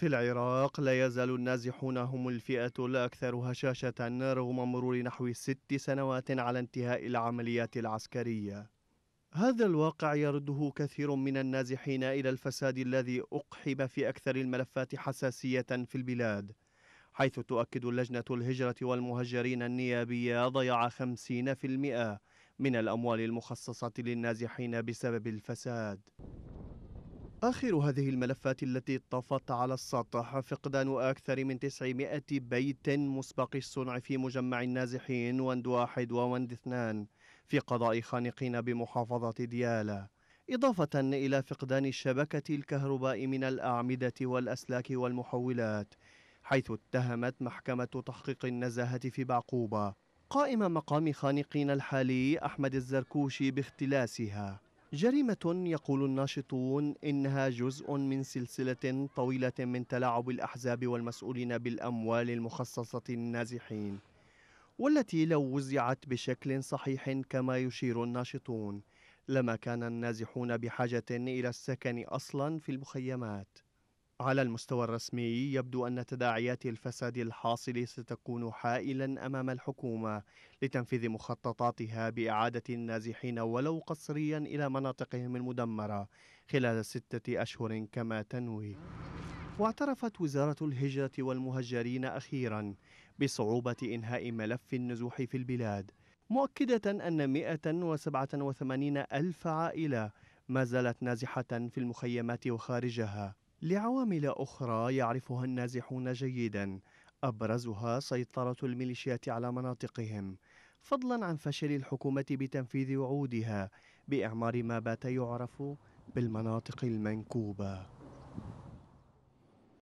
في العراق لا يزال النازحون هم الفئة الأكثر هشاشة رغم مرور نحو ست سنوات على انتهاء العمليات العسكرية هذا الواقع يرده كثير من النازحين إلى الفساد الذي أقحم في أكثر الملفات حساسية في البلاد حيث تؤكد لجنة الهجرة والمهجرين النيابية ضياع 50% من الأموال المخصصة للنازحين بسبب الفساد آخر هذه الملفات التي طفت على السطح فقدان أكثر من 900 بيت مسبق الصنع في مجمع النازحين وند واحد ووند اثنان في قضاء خانقين بمحافظة ديالى إضافة إلى فقدان الشبكة الكهرباء من الأعمدة والأسلاك والمحولات حيث اتهمت محكمة تحقيق النزاهة في بعقوبة قائم مقام خانقين الحالي أحمد الزركوشي باختلاسها جريمة يقول الناشطون إنها جزء من سلسلة طويلة من تلاعب الأحزاب والمسؤولين بالأموال المخصصة للنازحين والتي لو وزعت بشكل صحيح كما يشير الناشطون لما كان النازحون بحاجة إلى السكن أصلا في المخيمات على المستوى الرسمي يبدو أن تداعيات الفساد الحاصل ستكون حائلا أمام الحكومة لتنفيذ مخططاتها بإعادة النازحين ولو قسريا إلى مناطقهم المدمرة خلال ستة أشهر كما تنوي واعترفت وزارة الهجرة والمهجرين أخيرا بصعوبة إنهاء ملف النزوح في البلاد مؤكدة أن 187 ألف عائلة ما زالت نازحة في المخيمات وخارجها لعوامل أخرى يعرفها النازحون جيدا أبرزها سيطرة الميليشيات على مناطقهم فضلا عن فشل الحكومة بتنفيذ وعودها بإعمار ما بات يعرف بالمناطق المنكوبة